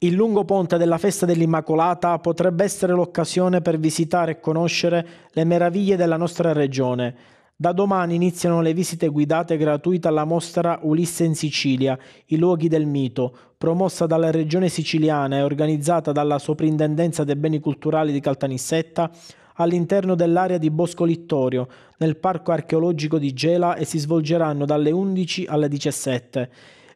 Il lungo ponte della festa dell'Immacolata potrebbe essere l'occasione per visitare e conoscere le meraviglie della nostra regione. Da domani iniziano le visite guidate gratuite alla mostra Ulisse in Sicilia, i luoghi del mito, promossa dalla regione siciliana e organizzata dalla Soprintendenza dei Beni Culturali di Caltanissetta all'interno dell'area di Bosco Littorio, nel Parco Archeologico di Gela e si svolgeranno dalle 11 alle 17.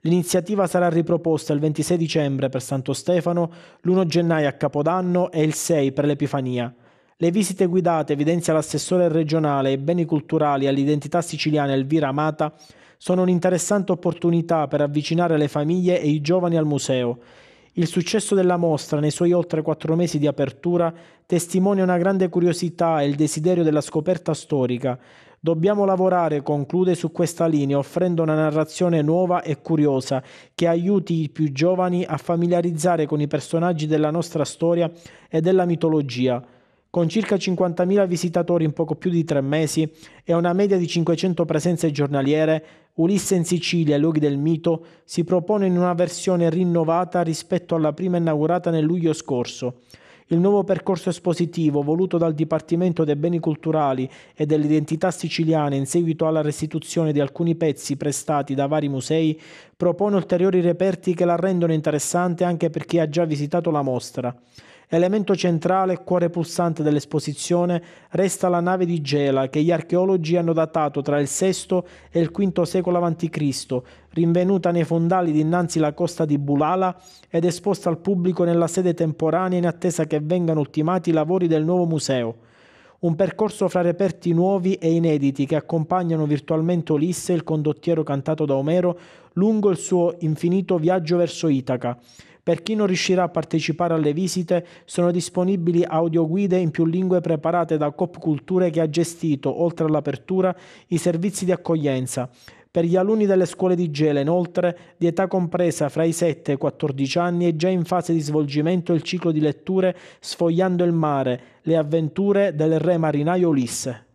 L'iniziativa sarà riproposta il 26 dicembre per Santo Stefano, l'1 gennaio a Capodanno e il 6 per l'Epifania. Le visite guidate, evidenzia l'assessore regionale ai beni culturali e all'identità siciliana Elvira Amata, sono un'interessante opportunità per avvicinare le famiglie e i giovani al museo. Il successo della mostra nei suoi oltre quattro mesi di apertura testimonia una grande curiosità e il desiderio della scoperta storica, Dobbiamo lavorare, conclude, su questa linea, offrendo una narrazione nuova e curiosa che aiuti i più giovani a familiarizzare con i personaggi della nostra storia e della mitologia. Con circa 50.000 visitatori in poco più di tre mesi e una media di 500 presenze giornaliere, Ulisse in Sicilia, luoghi del mito, si propone in una versione rinnovata rispetto alla prima inaugurata nel luglio scorso. Il nuovo percorso espositivo voluto dal Dipartimento dei Beni Culturali e dell'Identità Siciliana in seguito alla restituzione di alcuni pezzi prestati da vari musei propone ulteriori reperti che la rendono interessante anche per chi ha già visitato la mostra. Elemento centrale e cuore pulsante dell'esposizione resta la nave di Gela che gli archeologi hanno datato tra il VI e il V secolo a.C., rinvenuta nei fondali dinanzi la costa di Bulala ed esposta al pubblico nella sede temporanea in attesa che vengano ultimati i lavori del nuovo museo un percorso fra reperti nuovi e inediti che accompagnano virtualmente Ulisse, il condottiero cantato da Omero, lungo il suo infinito viaggio verso Itaca. Per chi non riuscirà a partecipare alle visite sono disponibili audioguide in più lingue preparate da Cop Culture che ha gestito, oltre all'apertura, i servizi di accoglienza. Per gli alunni delle scuole di Gela, inoltre, di età compresa fra i 7 e i 14 anni, è già in fase di svolgimento il ciclo di letture Sfogliando il mare, le avventure del re marinaio Ulisse.